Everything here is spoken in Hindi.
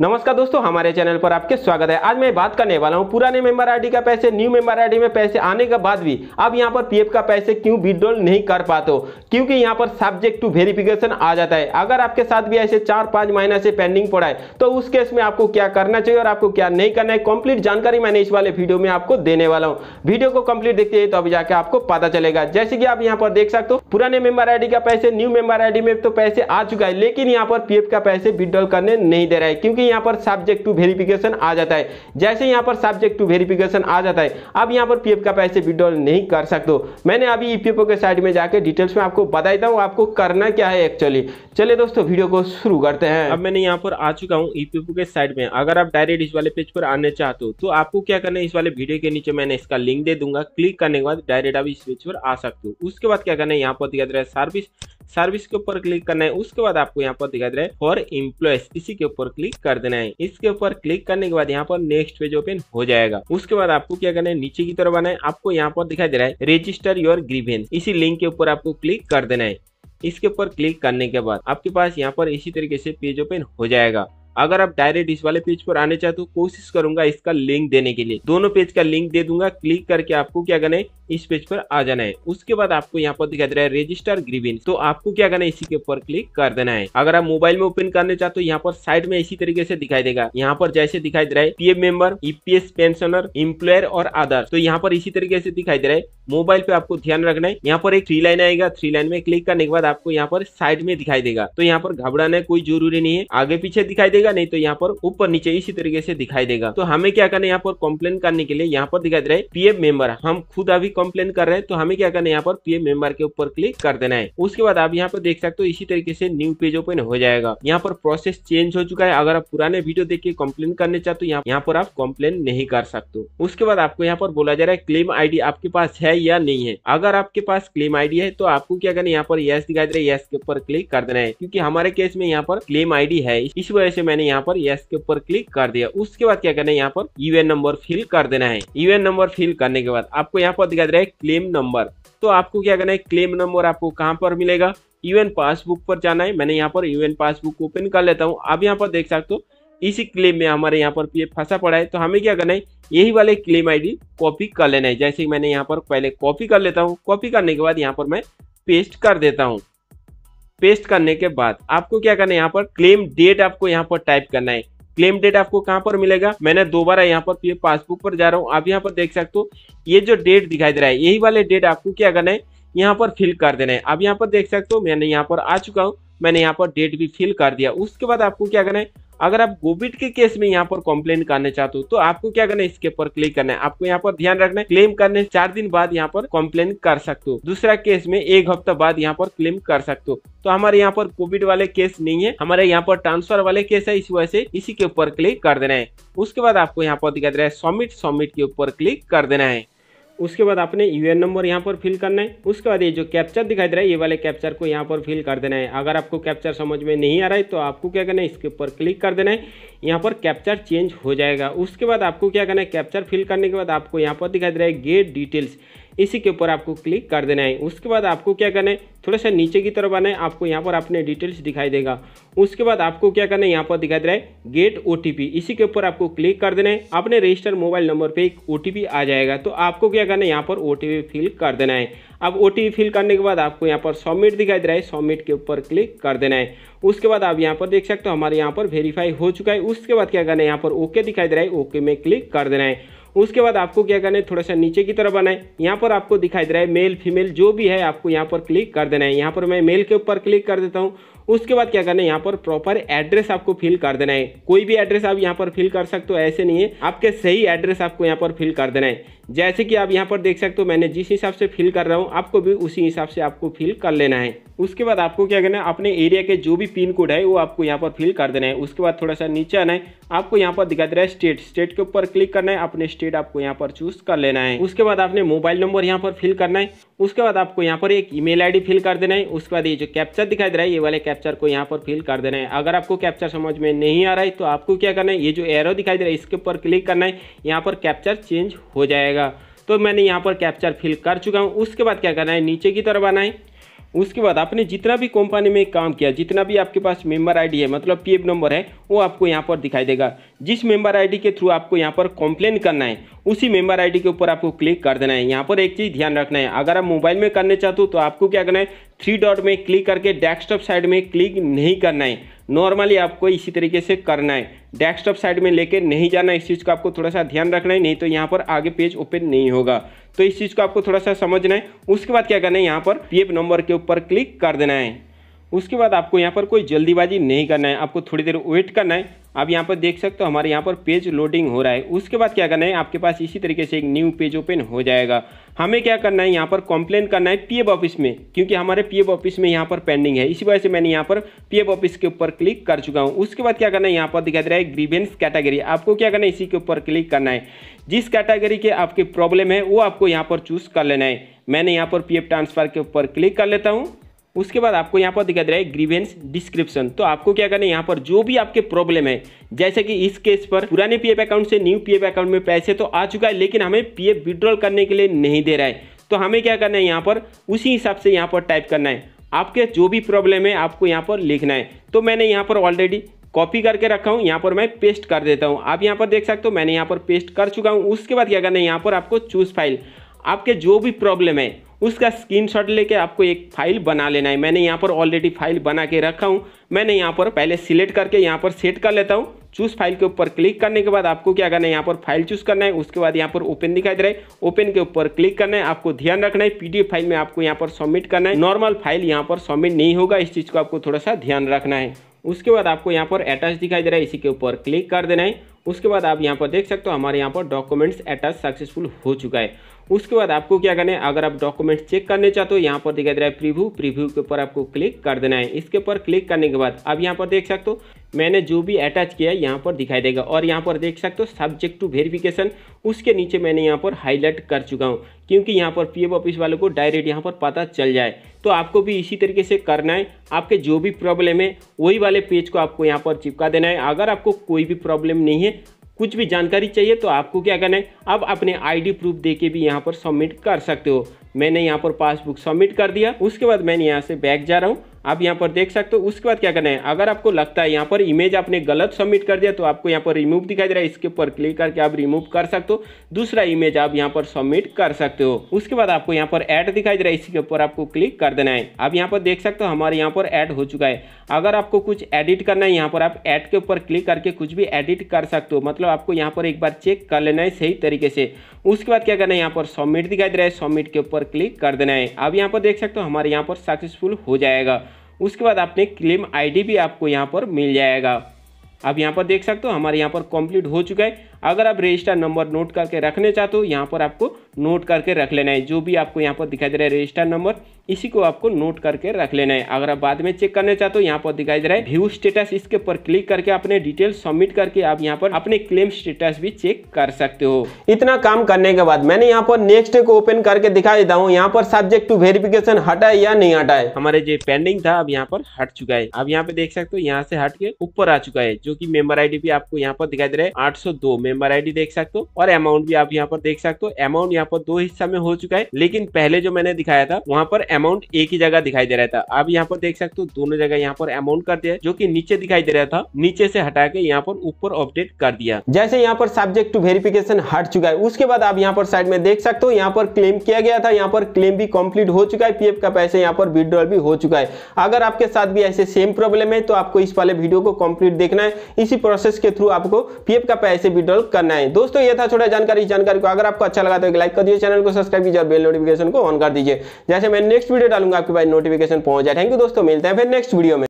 नमस्कार दोस्तों हमारे चैनल पर आपके स्वागत है आज मैं बात करने वाला हूँ पुराने मेंबर आईडी का पैसे न्यू मेंबर आईडी में पैसे आने के बाद भी आप यहाँ पर पीएफ का पैसे क्यों विड्रॉल नहीं कर पाते हो क्योंकि यहाँ पर सब्जेक्ट टू वेरिफिकेशन आ जाता है अगर आपके साथ भी ऐसे चार पाँच महीना से पेंडिंग पड़ा है तो उस केस में आपको क्या करना चाहिए और आपको क्या नहीं करना है कंप्लीट जानकारी मैंने इस वाले वीडियो में आपको देने वाला हूँ वीडियो को कंप्लीट देखते हैं तो अभी जाकर आपको पता चलेगा जैसे कि आप यहाँ पर देख सकते हो पुराने मेंबर आईडी का पैसे न्यू मेंबर आईडी में तो पैसे आ चुका है लेकिन यहाँ पर पीएफ का पैसे विड्रॉल करने नहीं दे रहा है क्योंकि यहाँ पर सब्जेक्ट टू वेरिफिकेशन आ जाता है जैसे यहाँ पर सब्जेक्ट टू वेरिफिकेशन आ जाता है अब यहाँ पर पीएफ का पैसे विड्रॉल नहीं कर सकते मैंने अभी ई e के साइड में जाकर डिटेल्स में आपको बता देता हूँ आपको करना क्या है एक्चुअली चलिए दोस्तों वीडियो को शुरू करते हैं अब मैंने यहाँ पर आ चुका हूँ ई e के साइड में अगर आप डायरेक्ट इस वाले पेज पर आने चाहते हो तो आपको क्या करना है इस वाले वीडियो के नीचे मैंने इसका लिंक दे दूंगा क्लिक करने के बाद डायरेक्ट आप इस पेज पर आ सकते हो उसके बाद क्या करना है यहाँ पर दिया जा रहा है सर्विस सर्विस के ऊपर क्लिक करना है उसके बाद आपको यहाँ पर दिखा दे रहा है फॉर इम्प्लॉयज इसी के ऊपर क्लिक कर देना है इसके ऊपर क्लिक करने के बाद यहाँ पर नेक्स्ट पेज ओपन हो जाएगा उसके बाद आपको क्या करना है नीचे की तरफ आना है आपको यहाँ पर दिखाई दे रहा है रजिस्टर योर ग्रीवेंस इसी लिंक के ऊपर आपको क्लिक कर देना है इसके ऊपर क्लिक करने के बाद आपके पास यहाँ पर इसी तरीके से पेज ओपन हो जाएगा अगर आप डायरेक्ट इस वाले पेज पर आने चाहते हो कोशिश करूंगा इसका लिंक देने के लिए दोनों पेज का लिंक दे दूंगा क्लिक करके आपको क्या करना है इस पेज पर आ जाना है उसके बाद आपको यहाँ पर दिखाई दे रहा है रजिस्टर ग्रीविन तो आपको क्या करना है इसी के ऊपर क्लिक कर देना है अगर आप मोबाइल में ओपन करने चाहते हो यहाँ पर साइड में इसी तरीके से दिखाई देगा यहाँ पर जैसे दिखाई दे रहा है PF member EPS pensioner employer और अदर तो यहाँ पर इसी तरीके से दिखाई दे रहा है मोबाइल पे आपको ध्यान रखना है यहाँ पर एक थ्री लाइन आएगा थ्री लाइन में क्लिक करने के बाद आपको यहाँ पर साइड में दिखाई देगा तो यहाँ पर घबराना कोई जरूरी नहीं है आगे पीछे दिखाई देगा दिखेगा नहीं तो यहाँ पर ऊपर नीचे इसी तरीके से दिखाई देगा तो हमें क्या करना है यहाँ पर कंप्लेन करने के लिए यहाँ पर दिखाई दे रहा है पीएम मेंबर हम खुद अभी कंप्लेन कर रहे हैं तो हमें क्या करना है यहाँ पर पीएम मेंबर के ऊपर क्लिक कर देना है उसके बाद आप यहाँ पर देख सकते हो इसी तरीके से न्यू पेज ओपन हो जाएगा यहाँ पर प्रोसेस चेंज हो चुका है अगर आप पुराने वीडियो देख के कम्प्लेन करने चाहते हो यहाँ पर आप कम्प्लेन नहीं कर सकते उसके बाद आपको यहाँ पर बोला जा रहा है क्लेम आई आपके पास है या नहीं है अगर आपके पास क्लेम आई है तो आपको क्या करना है यहाँ पर यस दिखाई दे रहा है यस के ऊपर क्लिक कर देना है क्यूँकी हमारे केस में यहाँ पर क्लेम आई है इस वजह से मैंने मैंने यहाँ पर यस के ऊपर क्लिक कर दिया उसके बाद क्या करना है यहाँ पर यूएन नंबर फिल कर देना है यूएन नंबर फिल करने के बाद आपको यहाँ पर दिखा दे रहा है क्लेम नंबर तो आपको क्या करना है क्लेम नंबर आपको कहाँ पर मिलेगा यूएन पासबुक पर जाना है मैंने यहाँ पर यूएन पासबुक ओपन कर लेता हूँ आप यहाँ पर देख सकते हो इसी क्लेम में हमारे यहाँ पर पीएफ फंसा पड़ा है तो हमें क्या करना है यही वाले क्लेम आईडी कॉपी कर लेना है जैसे मैंने यहाँ पर पहले कॉपी कर लेता हूँ कॉपी करने के बाद यहाँ पर मैं पेस्ट कर देता हूँ पेस्ट करने के बाद आपको क्या करना है यहाँ पर क्लेम डेट आपको यहाँ पर टाइप करना है क्लेम डेट आपको कहाँ पर मिलेगा मैंने दोबारा यहाँ पर पासबुक पर जा रहा हूँ आप यहाँ पर देख सकते हो ये जो डेट दिखाई दे रहा है यही वाले डेट आपको क्या करना है यहाँ पर फिल कर देना है आप यहाँ पर देख सकते हो मैंने यहाँ पर आ चुका हूँ मैंने यहाँ पर डेट भी फिल कर दिया उसके बाद आपको क्या करना है अगर आप कोविड के केस में यहाँ पर कंप्लेन करने चाहते हो तो आपको क्या करना है इसके ऊपर क्लिक करना है आपको यहाँ पर ध्यान रखना है क्लेम करने चार दिन बाद यहाँ पर कंप्लेन कर सकते हो दूसरा केस में एक हफ्ता बाद यहाँ पर क्लेम कर सकते हो तो हमारे यहाँ पर कोविड वाले केस नहीं है हमारे यहाँ पर ट्रांसफर वाले केस है इस वजह से इसी के ऊपर क्लिक कर देना है उसके बाद आपको यहाँ पर दिखा दे रहा है सबमिट सबमिट के ऊपर क्लिक कर देना है उसके बाद आपने यू नंबर यहाँ पर फिल करना है उसके बाद ये जो कैप्चर दिखाई दे रहा है ये वाले कैप्चर को यहाँ पर फिल कर देना है अगर आपको कैप्चर समझ में नहीं आ रहा है तो आपको क्या करना है इसके ऊपर क्लिक कर देना है यहाँ पर कैप्चर चेंज हो जाएगा उसके बाद आपको क्या करना है कैप्चर फिल करने के बाद आपको यहाँ पर दिखाई दे रहा है गेट डिटेल्स इसी के ऊपर आपको क्लिक कर देना है उसके बाद आपको क्या करना है थोड़ा सा नीचे की तरफ आना है आपको यहाँ पर अपने डिटेल्स दिखाई देगा उसके बाद आपको क्या करना है यहाँ पर दिखाई दे रहा है गेट ओ इसी के ऊपर आपको क्लिक कर देना है अपने रजिस्टर मोबाइल नंबर पर एक ओ आ जाएगा तो आपको क्या करना है यहाँ पर ओ फिल कर देना है अब ओ फिल करने के बाद आपको यहाँ पर सबमिट दिखाई दे रहा है सबमिट के ऊपर क्लिक कर देना है उसके बाद आप यहाँ पर देख सकते हो हमारे यहाँ पर वेरीफाई हो चुका है उसके बाद क्या करना है यहाँ पर ओके दिखाई दे रहा है ओके में क्लिक कर देना है उसके बाद आपको क्या करना है थोड़ा सा नीचे की तरफ आना है यहाँ पर आपको दिखाई दे रहा है मेल फीमेल जो भी है आपको यहाँ पर क्लिक कर देना है यहाँ पर मैं मेल के ऊपर क्लिक कर देता हूँ उसके बाद क्या करना है यहाँ पर प्रॉपर एड्रेस आपको फिल कर देना है कोई भी एड्रेस आप यहाँ पर फिल कर सकते हो ऐसे नहीं है आपके सही एड्रेस आपको यहाँ पर फिल कर देना है जैसे कि आप यहाँ पर देख सकते हो मैंने जिस हिसाब से फिल कर रहा हूँ आपको भी उसी हिसाब से आपको फिल कर लेना है उसके बाद आपको क्या करना है अपने एरिया के जो भी पिन कोड है वो आपको यहाँ पर फिल कर देना है उसके बाद थोड़ा सा नीचे आना है आपको यहाँ पर दिखा दे रहा है स्टेट स्टेट के ऊपर क्लिक करना है अपने स्टेट आपको यहाँ पर चूज कर लेना है उसके बाद आपने मोबाइल नंबर यहाँ पर फिल करना है उसके बाद आपको यहाँ पर एक ईमेल आईडी फिल कर देना है उसके बाद ये जो कैप्चर दिखाई दे रहा है ये वाले कैप्चर कैप्चर को यहाँ पर फिल कर देना है अगर आपको कैप्चर समझ में नहीं आ रहा है तो आपको क्या करना है ये जो एरो दिखाई दे रहा है इसके ऊपर क्लिक करना है यहाँ पर कैप्चर चेंज हो जाएगा तो मैंने यहाँ पर कैप्चर फिल कर चुका हूँ उसके बाद क्या करना है नीचे की तरफ आना है उसके बाद आपने जितना भी कंपनी में काम किया जितना भी आपके पास मेंबर आईडी है मतलब पीएफ नंबर है वो आपको यहाँ पर दिखाई देगा जिस मेंबर आईडी के थ्रू आपको यहाँ पर कंप्लेन करना है उसी मेंबर आईडी के ऊपर आपको क्लिक कर देना है यहाँ पर एक चीज़ ध्यान रखना है अगर आप मोबाइल में करने चाहते हो तो आपको क्या करना है थ्री डॉट में क्लिक करके डेस्कटॉप साइड में क्लिक नहीं करना है नॉर्मली आपको इसी तरीके से करना है डेस्कटॉप साइड में लेके नहीं जाना इस चीज़ को आपको थोड़ा सा ध्यान रखना है नहीं तो यहाँ पर आगे पेज ओपन नहीं होगा तो इस चीज़ को आपको थोड़ा सा समझना है उसके बाद क्या करना है यहाँ पर पी नंबर के ऊपर क्लिक कर देना है उसके बाद आपको यहाँ पर कोई जल्दीबाजी नहीं करना है आपको थोड़ी देर वेट करना है आप यहाँ पर देख सकते हो हमारे यहाँ पर पेज लोडिंग हो रहा है उसके बाद क्या करना है आपके पास इसी तरीके से एक न्यू पेज ओपन हो जाएगा हमें क्या करना है यहाँ पर कंप्लेन करना है पीएफ ऑफिस में क्योंकि हमारे पीएफ ऑफिस में यहाँ पर पेंडिंग है इसी वजह से मैंने यहाँ पर पीएफ ऑफिस के ऊपर क्लिक कर चुका हूँ उसके बाद क्या करना है यहाँ पर दिखा दे रहा है ग्रीवेंस कैटेगरी आपको क्या करना है इसी के ऊपर क्लिक करना है जिस कैटेगरी के आपकी प्रॉब्लम है वो आपको यहाँ पर चूज़ कर लेना है मैंने यहाँ पर पी ट्रांसफ़र के ऊपर क्लिक कर लेता हूँ उसके बाद आपको यहाँ पर दिखा दे रहा है ग्रीवेंस डिस्क्रिप्शन तो आपको क्या करना है यहाँ पर जो भी आपके प्रॉब्लम है जैसे कि इस केस पर पुराने पीएफ अकाउंट से न्यू पीएफ अकाउंट में पैसे तो आ चुका है लेकिन हमें पीएफ विड्रॉल करने के लिए नहीं दे रहा है तो हमें क्या करना है यहाँ पर उसी हिसाब से यहाँ पर टाइप करना है आपके जो भी प्रॉब्लम है आपको यहाँ पर लिखना है तो मैंने यहाँ पर ऑलरेडी कॉपी करके रखा हूँ यहाँ पर मैं पेस्ट कर देता हूँ आप यहाँ पर देख सकते हो मैंने यहाँ पर पेस्ट कर चुका हूँ उसके बाद क्या करना है यहाँ पर आपको चूज फाइल आपके जो भी प्रॉब्लम है उसका स्क्रीनशॉट लेके आपको एक फाइल बना लेना है मैंने यहाँ पर ऑलरेडी फाइल बना के रखा हूँ मैंने यहाँ पर पहले सिलेक्ट करके यहाँ पर सेट कर लेता हूँ चूज फाइल के ऊपर क्लिक करने के बाद आपको क्या करना है यहाँ पर फाइल चूज करना है उसके बाद यहाँ पर ओपन दिखाई दे रहा है ओपन के ऊपर क्लिक करना है आपको ध्यान रखना है पीडीएफ फाइल में आपको यहाँ पर सबमिट करना है नॉर्मल फाइल यहाँ पर सबमिट नहीं होगा इस चीज़ को आपको थोड़ा सा ध्यान रखना है उसके बाद आपको यहाँ पर अटैच दिखाई दे रहा है इसी के ऊपर क्लिक कर देना है उसके बाद आप यहाँ पर देख सकते हो हमारे यहाँ पर डॉक्यूमेंट्स अटैच सक्सेसफुल हो चुका है उसके बाद आपको क्या करना है अगर आप डॉक्यूमेंट चेक करने चाहते हो यहाँ पर दिखाई दे रहा है प्रीव्यू प्रीव्यू के ऊपर आपको क्लिक कर देना है इसके ऊपर क्लिक करने के बाद अब यहाँ पर देख सकते हो मैंने जो भी अटैच किया है यहाँ पर दिखाई देगा और यहाँ पर देख सकते हो सब्जेक्ट टू वेरिफिकेशन उसके नीचे मैंने यहाँ पर हाईलाइट कर चुका हूँ क्योंकि यहाँ पर पी ऑफिस वालों को डायरेक्ट यहाँ पर पता चल जाए तो आपको भी इसी तरीके से करना है आपके जो भी प्रॉब्लम है वही वाले पेज को आपको यहाँ पर चिपका देना है अगर आपको कोई भी प्रॉब्लम नहीं है कुछ भी जानकारी चाहिए तो आपको क्या करना है अब अपने आईडी प्रूफ दे के भी यहाँ पर सबमिट कर सकते हो मैंने यहाँ पर पासबुक सबमिट कर दिया उसके बाद मैंने यहाँ से बैग जा रहा हूँ आप यहाँ पर देख सकते हो उसके बाद क्या करना है अगर आपको लगता है यहाँ पर इमेज आपने गलत सबमिट कर दिया तो आपको यहाँ पर रिमूव दिखाई दे रहा है इसके ऊपर क्लिक करके आप रिमूव कर सकते हो दूसरा इमेज आप यहाँ पर सबमिट कर सकते हो उसके बाद आपको यहाँ पर ऐड दिखाई दे रहा है इसके ऊपर आपको क्लिक कर देना है आप यहाँ पर देख सकते हो हमारे यहाँ पर ऐड हो चुका है अगर आपको कुछ एडिट करना है यहाँ पर आप ऐड के ऊपर क्लिक करके कुछ भी एडिट कर सकते हो मतलब आपको यहाँ पर एक बार चेक कर लेना है सही तरीके से उसके बाद क्या करना है यहाँ पर सबमिट दिखाई दे रहा है सबमिट के ऊपर क्लिक कर देना है आप यहाँ पर देख सकते हो हमारे यहाँ पर सक्सेसफुल हो जाएगा उसके बाद आपने क्लेम आईडी भी आपको यहाँ पर मिल जाएगा आप यहाँ पर देख सकते हो हमारे यहाँ पर कंप्लीट हो चुका है अगर आप रजिस्टर नंबर नोट करके रखने चाहते हो यहाँ पर आपको नोट करके रख लेना है जो भी आपको यहाँ पर दिखाई दे रहा है रजिस्टर नंबर इसी को आपको नोट करके रख लेना है अगर आप बाद में चेक करने चाहते हो यहाँ पर दिखाई दे रहा है व्यू स्टेटस इसके ऊपर क्लिक करके अपने डिटेल सबमिट करके आप यहाँ पर अपने क्लेम स्टेटस भी चेक कर सकते हो इतना काम करने के बाद मैंने यहाँ पर नेक्स्ट को ओपन करके दिखा देता हूँ यहाँ पर सब्जेक्ट टू वेरिफिकेशन हटा या नहीं हटा है हमारे जो पेंडिंग था अब यहाँ पर हट चुका है अब यहाँ पे देख सकते हो यहाँ से हट के ऊपर आ चुका है जो की मेम्बर आई भी आपको यहाँ पर दिखाई दे रहा है आठ मेंबर आईडी देख सकते हो और अमाउंट भी आप यहाँ पर देख सकते हो अमाउंट यहाँ पर दो हिस्सा में हो चुका है लेकिन पहले जो मैंने दिखाया था वहाँ पर अमाउंट एक ही जगह दिखाई दे रहा था आप यहाँ पर देख सकते हो दोनों जगह यहाँ पर अमाउंट कर दिया जो की नीचे दिखाई दे रहा था नीचे से हटा के यहाँ पर ऊपर अपडेट कर दिया जैसे यहाँ पर सब्जेक्ट टू वेरिफिकेशन हट चुका है उसके बाद आप यहाँ पर साइड में देख सकते हो यहाँ पर क्लेम किया गया था यहाँ पर क्लेम भी कम्प्लीट हो चुका है पीएफ का पैसे यहाँ पर विद्रॉल भी हो चुका है अगर आपके साथ भी ऐसे सेम प्रॉब्लम है तो आपको इस वाले वीडियो को कंप्लीट देखना है इसी प्रोसेस के थ्रू आपको पीएफ का पैसे विड्रॉल इंस्टॉल करना है दोस्तों ये था छोटा जानकारी इस जानकारी को अगर आपको अच्छा लगा तो एक लाइक कर दीजिए चैनल को सब्सक्राइब कीजिए और बेल नोटिफिकेशन को ऑन कर दीजिए जैसे मैं नेक्स्ट वीडियो डालूंगा आपके पास नोटिफिकेशन पहुंच जाए थैंक यू दोस्तों मिलते हैं फिर नेक्स्ट वीडियो में